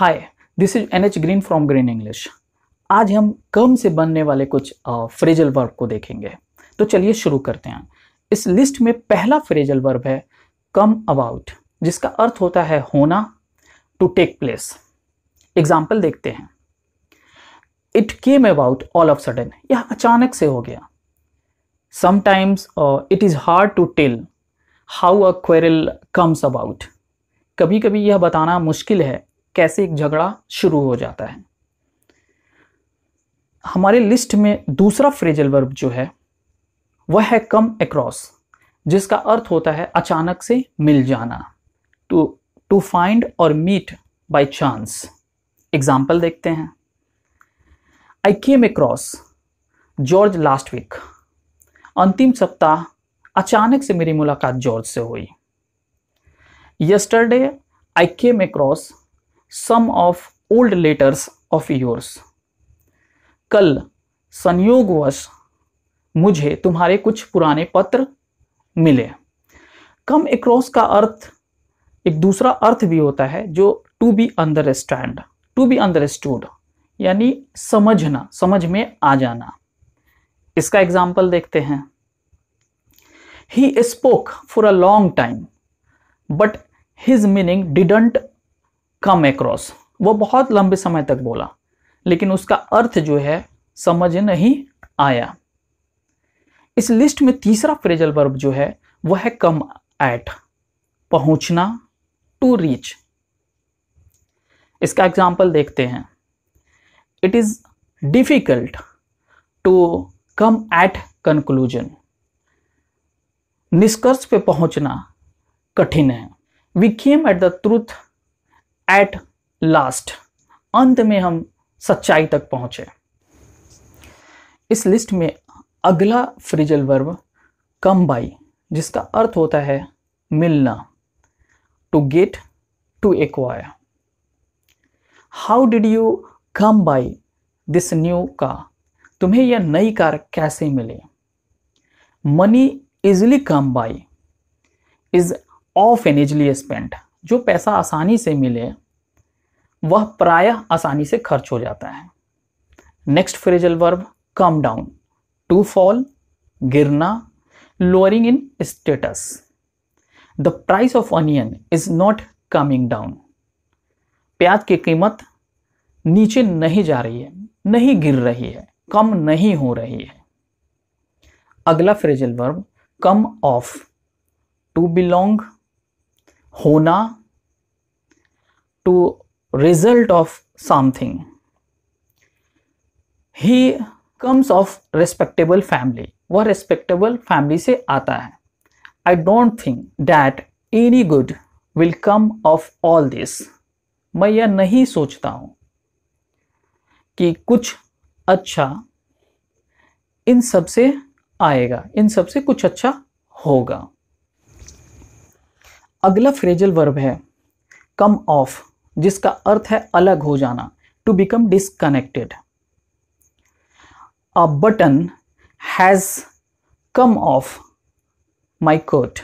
hi this is N H Green from Green English आज हम कम से बनने वाले कुछ फ्रेजल वर्ब को देखेंगे तो चलिए शुरू करते हैं इस लिस्ट में पहला फ्रेजल वर्ब है कम अबाउट जिसका अर्थ होता है होना टू टेक प्लेस एग्जाम्पल देखते हैं it came about all of sudden यह अचानक से हो गया sometimes it is hard to tell how a quarrel comes about कभी कभी यह बताना मुश्किल है कैसे एक झगड़ा शुरू हो जाता है हमारे लिस्ट में दूसरा फ्रेजल वर्ब जो है वह है कम अक्रॉस जिसका अर्थ होता है अचानक से मिल जाना टू टू फाइंड और मीट बाय चांस एग्जाम्पल देखते हैं I came across George last week अंतिम सप्ताह अचानक से मेरी मुलाकात जॉर्ज से हुई yesterday I came across some of old letters of yours कल संयोगवश मुझे तुम्हारे कुछ पुराने पत्र मिले कम अक्रॉस का अर्थ एक दूसरा अर्थ भी होता है जो to be understand to be understood यानी समझना समझ में आ जाना इसका एग्जाम्पल देखते हैं he spoke for a long time but his meaning didn't come across वो बहुत लंबे समय तक बोला लेकिन उसका अर्थ जो है समझ नहीं आया इस लिस्ट में तीसरा फ्रेजल वर्ब जो है वह है कम एट पहुंचना टू रीच इसका एग्जाम्पल देखते हैं it is difficult to come at conclusion निष्कर्ष पे पहुंचना कठिन है we came at the truth at last अंत में हम सच्चाई तक पहुंचे इस लिस्ट में अगला फ्रिजल वर्ब कम बाई जिसका अर्थ होता है मिलना to get to acquire how did you come by this new car तुम्हें यह नई कार कैसे मिली money easily come by is often easily spend जो पैसा आसानी से मिले वह प्रायः आसानी से खर्च हो जाता है next phrasal verb come down to fall गिरना lowering in status the price of onion is not coming down प्याज की कीमत नीचे नहीं जा रही है नहीं गिर रही है कम नहीं हो रही है अगला phrasal verb come of to belong होना to result of something he comes of respectable family वह रेस्पेक्टेबल फैमिली से आता है I don't think that any good will come of all this मैं यह नहीं सोचता हूं कि कुछ अच्छा इन सब से आएगा इन सब से कुछ अच्छा होगा अगला फ्रेजल वर्ब है कम ऑफ जिसका अर्थ है अलग हो जाना to become disconnected a button has come off my coat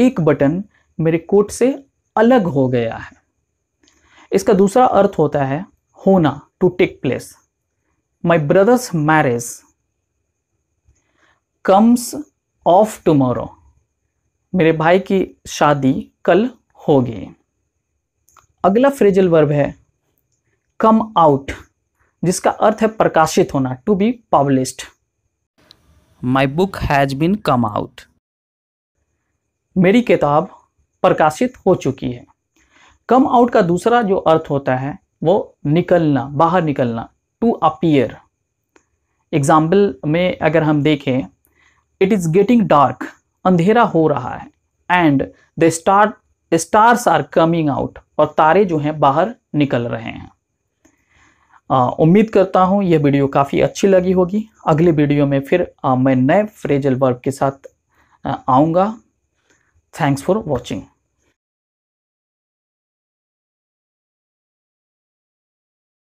एक बटन मेरे कोट से अलग हो गया है इसका दूसरा अर्थ होता है होना to take place my brother's marriage comes off tomorrow मेरे भाई की शादी कल होगी अगला फ्रेजल वर्ब है कम आउट जिसका अर्थ है प्रकाशित होना to be published my book has been come out मेरी किताब प्रकाशित हो चुकी है कम आउट का दूसरा जो अर्थ होता है वो निकलना बाहर निकलना टू अपीयर एग्जाम्पल में अगर हम देखें इट इज़ गेटिंग डार्क अंधेरा हो रहा है and the star stars are coming out और तारे जो हैं बाहर निकल रहे हैं उम्मीद करता हूँ यह वीडियो काफ़ी अच्छी लगी होगी अगले वीडियो में फिर आ, मैं नए फ्रेजल वर्ब के साथ आऊँगा थैंक्स फॉर वॉचिंग